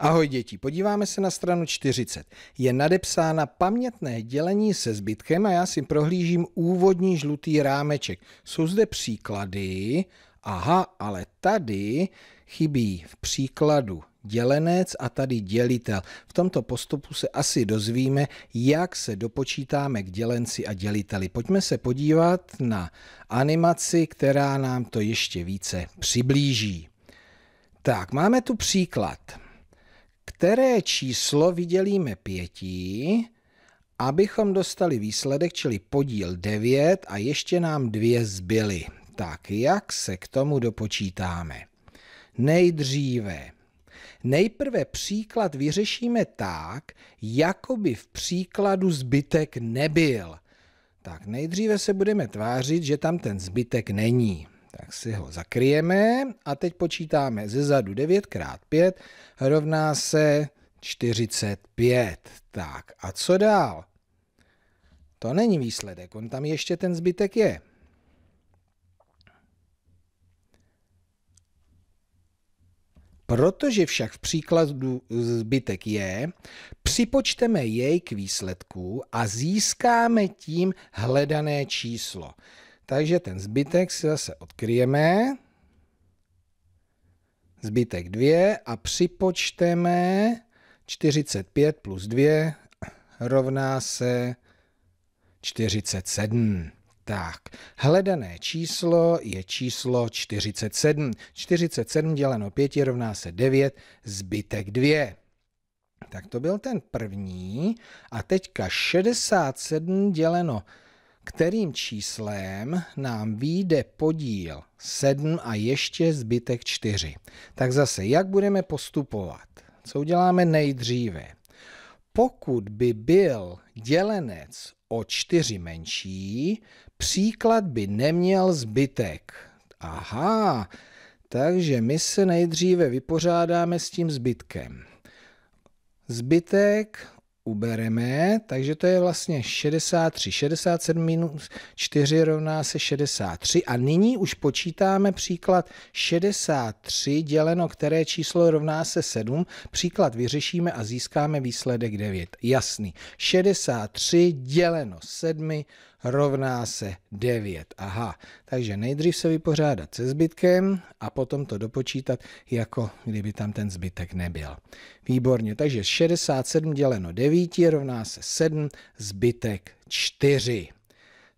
Ahoj děti, podíváme se na stranu 40. Je nadepsána pamětné dělení se zbytkem a já si prohlížím úvodní žlutý rámeček. Jsou zde příklady, aha, ale tady chybí v příkladu dělenec a tady dělitel. V tomto postupu se asi dozvíme, jak se dopočítáme k dělenci a děliteli. Pojďme se podívat na animaci, která nám to ještě více přiblíží. Tak, máme tu příklad které číslo vydělíme pětí, abychom dostali výsledek, čili podíl 9 a ještě nám dvě zbyly. Tak jak se k tomu dopočítáme? Nejdříve. Nejprve příklad vyřešíme tak, jako by v příkladu zbytek nebyl. Tak nejdříve se budeme tvářit, že tam ten zbytek není tak si ho zakryjeme a teď počítáme ze zadu 9 x 5 rovná se 45. Tak a co dál? To není výsledek, on tam ještě ten zbytek je. Protože však v příkladu zbytek je, připočteme jej k výsledku a získáme tím hledané číslo. Takže ten zbytek si zase odkryjeme. Zbytek 2 a připočteme 45 plus 2 rovná se 47. Tak, hledané číslo je číslo 47. 47 děleno 5 rovná se 9, zbytek 2. Tak to byl ten první. A teďka 67 děleno kterým číslem nám vyjde podíl 7 a ještě zbytek 4. Tak zase, jak budeme postupovat? Co uděláme nejdříve? Pokud by byl dělenec o 4 menší, příklad by neměl zbytek. Aha, takže my se nejdříve vypořádáme s tím zbytkem. Zbytek ubereme, takže to je vlastně 63, 67 minus 4 rovná se 63 a nyní už počítáme příklad 63 děleno, které číslo rovná se 7, příklad vyřešíme a získáme výsledek 9. Jasný, 63 děleno 7 rovná se 9. Aha, takže nejdřív se vypořádat se zbytkem a potom to dopočítat, jako kdyby tam ten zbytek nebyl. Výborně, takže 67 děleno 9 rovná se 7, zbytek 4.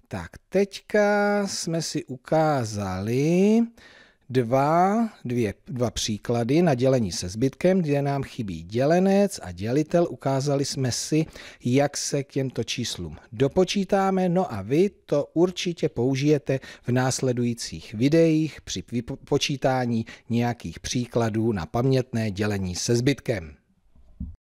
Tak teďka jsme si ukázali, dva, dvě, dva příklady na dělení se zbytkem, kde nám chybí dělenec a dělitel. Ukázali jsme si, jak se k těmto číslům dopočítáme. No a vy to určitě použijete v následujících videích při počítání nějakých příkladů na pamětné dělení se zbytkem.